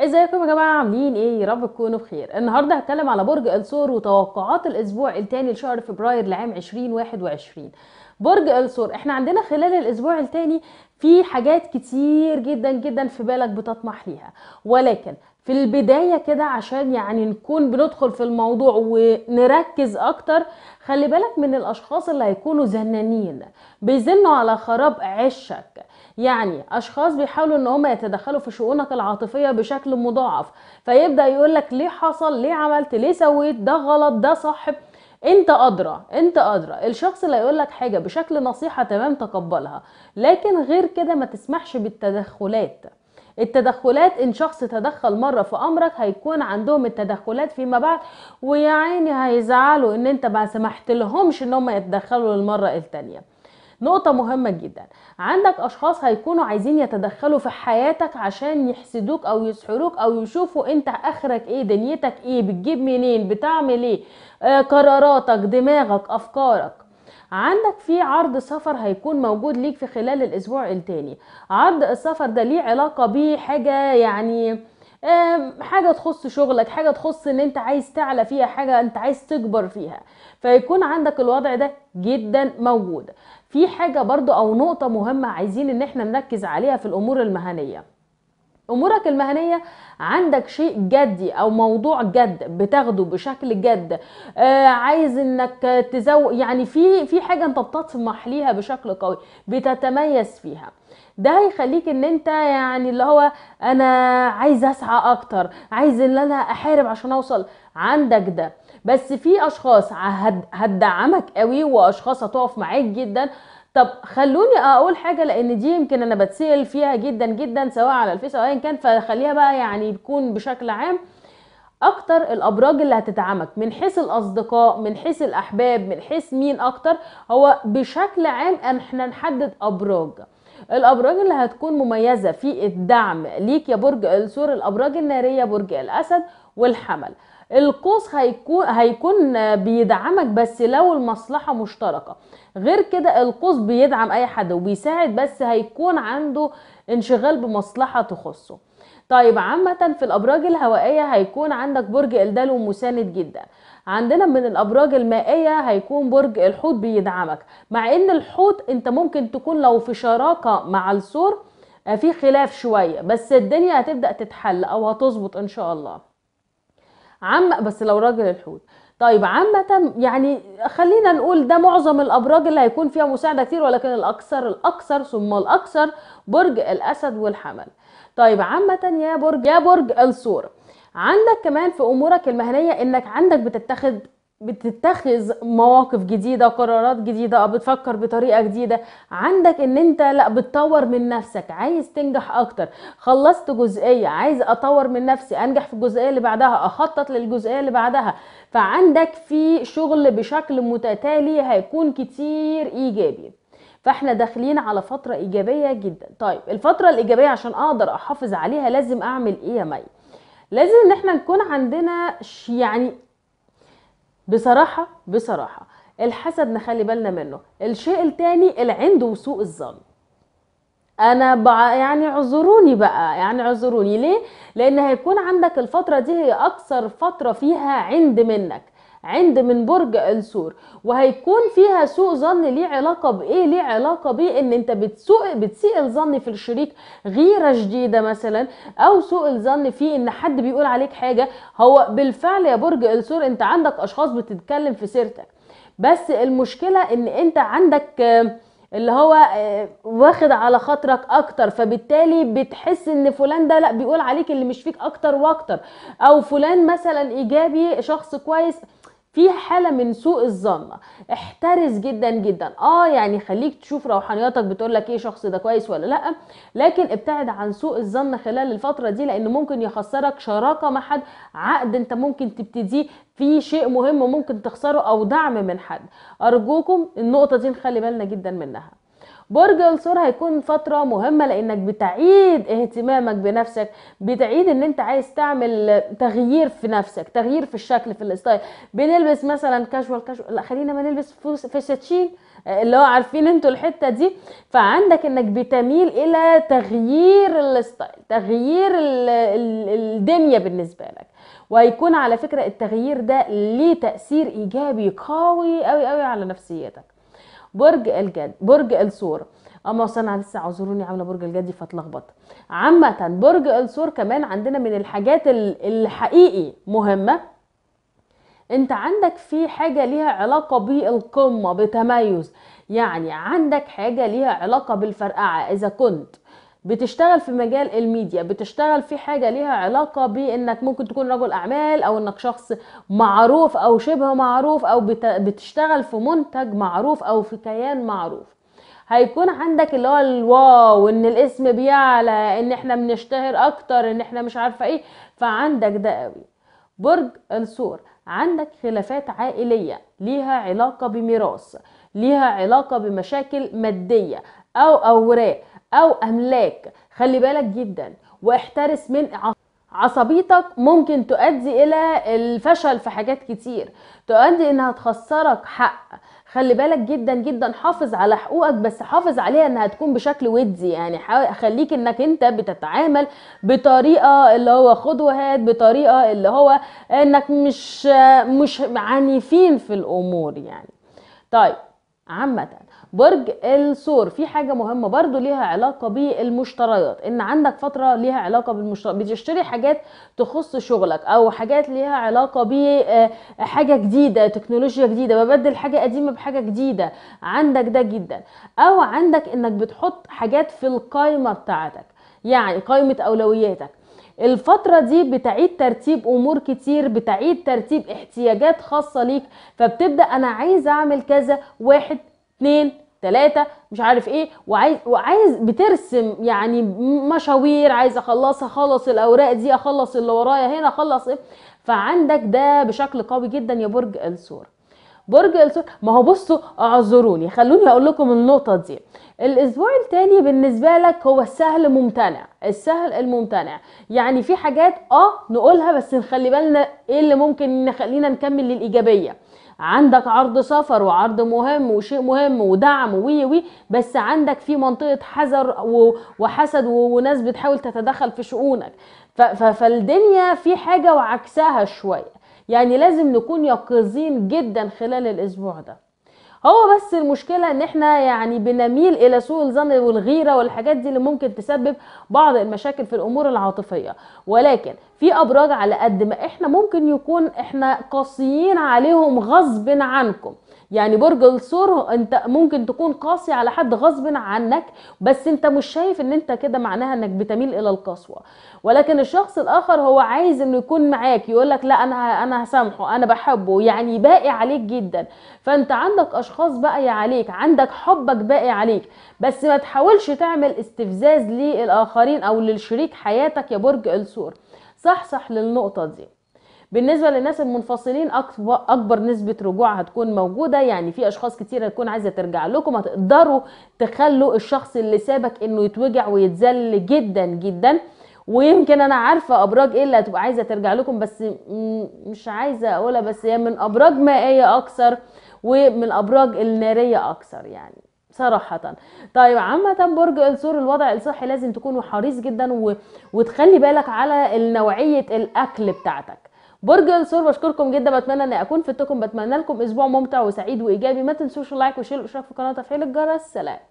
ازيكم يا جماعه عاملين ايه يا رب تكونوا بخير النهارده هتكلم على برج السور وتوقعات الاسبوع الثاني لشهر فبراير لعام 2021 برج السور احنا عندنا خلال الاسبوع الثاني في حاجات كتير جدا جدا في بالك بتطمح ليها ولكن في البدايه كده عشان يعني نكون بندخل في الموضوع ونركز اكتر خلي بالك من الاشخاص اللي هيكونوا زنانين بيزنوا على خراب عشك يعني اشخاص بيحاولوا ان هم يتدخلوا في شؤونك العاطفيه بشكل مضاعف فيبدا يقول لك ليه حصل ليه عملت ليه سويت ده غلط ده صح انت ادرى انت ادرى الشخص اللي هيقول لك حاجه بشكل نصيحه تمام تقبلها لكن غير كده ما تسمحش بالتدخلات التدخلات ان شخص تدخل مره في امرك هيكون عندهم التدخلات فيما بعد ويا عيني هيزعلوا ان انت ما سمحت لهمش ان هم يتدخلوا للمره التانيه نقطة مهمة جدا عندك أشخاص هيكونوا عايزين يتدخلوا في حياتك عشان يحسدوك أو يسحروك أو يشوفوا أنت آخرك إيه دنيتك إيه بتجيب منين بتعمل إيه آه قراراتك دماغك أفكارك عندك في عرض سفر هيكون موجود ليك في خلال الأسبوع التاني عرض السفر ده ليه علاقة بحاجة يعني حاجة تخص شغلك حاجة تخص ان انت عايز تعلى فيها حاجة انت عايز تكبر فيها فيكون عندك الوضع ده جدا موجود في حاجة برضو أو نقطة مهمة عايزين إن احنا نركز عليها في الأمور المهنية امورك المهنيه عندك شيء جدي او موضوع جد بتاخده بشكل جد آه عايز انك تزوق يعني في في حاجه انت بتطمح ليها بشكل قوي بتتميز فيها ده هيخليك ان انت يعني اللي هو انا عايز اسعى اكتر عايز ان انا احارب عشان اوصل عندك ده بس في اشخاص هتدعمك قوي واشخاص هتقف معاك جدا طب خلوني اقول حاجه لان دي يمكن انا بتسال فيها جدا جدا سواء على الفيس او ايا كان فخليها بقى يعني تكون بشكل عام اكتر الابراج اللي هتدعمك من حيث الاصدقاء من حيث الاحباب من حيث مين اكتر هو بشكل عام احنا نحدد ابراج الابراج اللي هتكون مميزه في الدعم ليك يا برج الثور الابراج الناريه برج الاسد والحمل القوس هيكون هيكون بيدعمك بس لو المصلحه مشتركه غير كده القوس بيدعم اي حد وبيساعد بس هيكون عنده انشغال بمصلحه تخصه طيب عامة في الأبراج الهوائية هيكون عندك برج الدلو مساند جدا عندنا من الأبراج المائية هيكون برج الحوت بيدعمك مع إن الحوت أنت ممكن تكون لو في شراكة مع السور آه، في خلاف شوية بس الدنيا هتبدأ تتحل أو هتظبط إن شاء الله عم بس لو راجل الحوت طيب عامة يعني خلينا نقول ده معظم الأبراج اللي هيكون فيها مساعدة كتير ولكن الأكثر الأكثر ثم الأكثر برج الأسد والحمل طيب عامة يا برج يا برج الثور عندك كمان في أمورك المهنية إنك عندك بتتخذ بتتخذ مواقف جديده قرارات جديده او بتفكر بطريقه جديده عندك ان انت لا بتطور من نفسك عايز تنجح اكتر خلصت جزئيه عايز اطور من نفسي انجح في الجزئيه اللي بعدها اخطط للجزئيه اللي بعدها فعندك في شغل بشكل متتالي هيكون كتير ايجابي فاحنا داخلين على فتره ايجابيه جدا طيب الفتره الايجابيه عشان اقدر احافظ عليها لازم اعمل ايه يا مي لازم ان احنا نكون عندنا يعني بصراحة بصراحة الحسد نخلي بالنا منه الشيء التاني العند وسوء الظن انا بقى يعني اعذروني بقى يعني اعذروني ليه لان هيكون عندك الفتره دي هي اكثر فتره فيها عند منك عند من برج السور وهيكون فيها سوء ظن ليه علاقه بايه ليه علاقه بيه ان انت بتسوء بتسيء الظن في الشريك غيره شديده مثلا او سوء الظن في ان حد بيقول عليك حاجه هو بالفعل يا برج السور انت عندك اشخاص بتتكلم في سيرتك بس المشكله ان انت عندك آه، اللي هو آه، واخد على خاطرك اكتر فبالتالي بتحس ان فلان ده لا بيقول عليك اللي مش فيك اكتر واكتر او فلان مثلا ايجابي شخص كويس في حالة من سوء الظن احترس جدا جدا اه يعني خليك تشوف روحانياتك بتقول لك ايه شخص ده كويس ولا لا لكن ابتعد عن سوء الظن خلال الفترة دي لان ممكن يخسرك شراكة مع حد عقد انت ممكن تبتديه في شيء مهم ممكن تخسره او دعم من حد ارجوكم النقطة دي نخلي بالنا جدا منها برج الثور هيكون فتره مهمه لانك بتعيد اهتمامك بنفسك بتعيد ان انت عايز تعمل تغيير في نفسك تغيير في الشكل في الاستايل بنلبس مثلا كاجوال كاجوال لا خلينا ما نلبس فساتشين آه، اللي هو عارفين انتوا الحته دي فعندك انك بتميل الى تغيير الستايل تغيير الدنيا بالنسبه لك وهيكون على فكره التغيير ده ليه تاثير ايجابي قوي قوي قوي على نفسيتك برج الجد برج الثور اما اصل انا لسه اعذروني عامله برج الجدي فاتلخبط عامه برج الثور كمان عندنا من الحاجات الحقيقي مهمه انت عندك في حاجه ليها علاقه بالقمه بتميز يعني عندك حاجه ليها علاقه بالفرقعه اذا كنت بتشتغل في مجال الميديا بتشتغل في حاجه ليها علاقه بانك ممكن تكون رجل اعمال او انك شخص معروف او شبه معروف او بتشتغل في منتج معروف او في كيان معروف هيكون عندك اللي هو الواو ان الاسم بيعلى ان احنا بنشتهر اكتر ان احنا مش عارفه ايه فعندك ده قوي برج الثور عندك خلافات عائليه ليها علاقه بميراث ليها علاقه بمشاكل ماديه او اوراق او املاك خلي بالك جدا واحترس من عصبيتك ممكن تؤدي الى الفشل في حاجات كتير تؤدي انها تخسرك حق خلي بالك جدا جدا حافظ على حقوقك بس حافظ عليها انها تكون بشكل ودي يعني خليك انك انت بتتعامل بطريقه اللي هو خدوهات بطريقه اللي هو انك مش مش عنيفين في الامور يعني طيب عامه برج الثور في حاجه مهمه برضو ليها علاقه بالمشتريات ان عندك فتره ليها علاقه بالمشتريات بتشتري حاجات تخص شغلك او حاجات ليها علاقه بحاجه آه، جديده تكنولوجيا جديده ببدل حاجه قديمه بحاجه جديده عندك ده جدا او عندك انك بتحط حاجات في القائمه بتاعتك يعني قائمه اولوياتك الفترة دي بتعيد ترتيب أمور كتير بتعيد ترتيب احتياجات خاصة ليك فبتبدأ أنا عايز أعمل كذا واحد اتنين تلاتة مش عارف ايه وعايز وعايز بترسم يعني مشاوير عايز اخلصها اخلص الاوراق دي اخلص اللي ورايا هنا اخلص ايه فعندك ده بشكل قوي جدا يا برج السور برج السور ما هو بصوا اعذروني خلوني اقول لكم النقطه دي الاسبوع التاني بالنسبه لك هو السهل ممتنع السهل الممتنع يعني في حاجات اه نقولها بس نخلي بالنا ايه اللي ممكن نخلينا نكمل للايجابيه عندك عرض سفر وعرض مهم وشيء مهم ودعم وي وي بس عندك في منطقه حذر وحسد وناس بتحاول تتدخل في شؤونك فالدنيا في حاجه وعكسها شويه يعني لازم نكون يقظين جدا خلال الاسبوع ده هو بس المشكله ان احنا يعني بنميل الى سوء الظن والغيره والحاجات دي اللي ممكن تسبب بعض المشاكل في الامور العاطفيه ولكن في ابراج على قد ما احنا ممكن يكون احنا قاسيين عليهم غصب عنكم يعني برج الثور انت ممكن تكون قاسي على حد غصب عنك بس انت مش شايف ان انت كده معناها انك بتميل الى القسوه ولكن الشخص الاخر هو عايز انه يكون معاك يقول لك لا انا انا هسامحه انا بحبه يعني باقي عليك جدا فانت عندك اشخاص باقي عليك عندك حبك باقي عليك بس ما تحاولش تعمل استفزاز للاخرين او للشريك حياتك يا برج الثور صحصح للنقطه دي بالنسبه للناس المنفصلين اكبر نسبه رجوع هتكون موجوده يعني في اشخاص كتير هتكون عايزه ترجع لكم هتقدروا تخلوا الشخص اللي سابك انه يتوجع ويتذل جدا جدا ويمكن انا عارفه ابراج ايه اللي هتبقى عايزه ترجع لكم بس مش عايزه اقولها بس هي من ابراج مائيه اكثر ومن ابراج الناريه اكثر يعني صراحة طيب عامة برج الثور الوضع الصحي لازم تكون حريص جدا و... وتخلي بالك على نوعية الأكل بتاعتك برج الثور بشكركم جدا بتمنى اني اكون فدتكم بتمنى لكم اسبوع ممتع وسعيد وايجابي ما تنسوش اللايك وشير الاشتراك في القناه وتفعيل الجرس سلام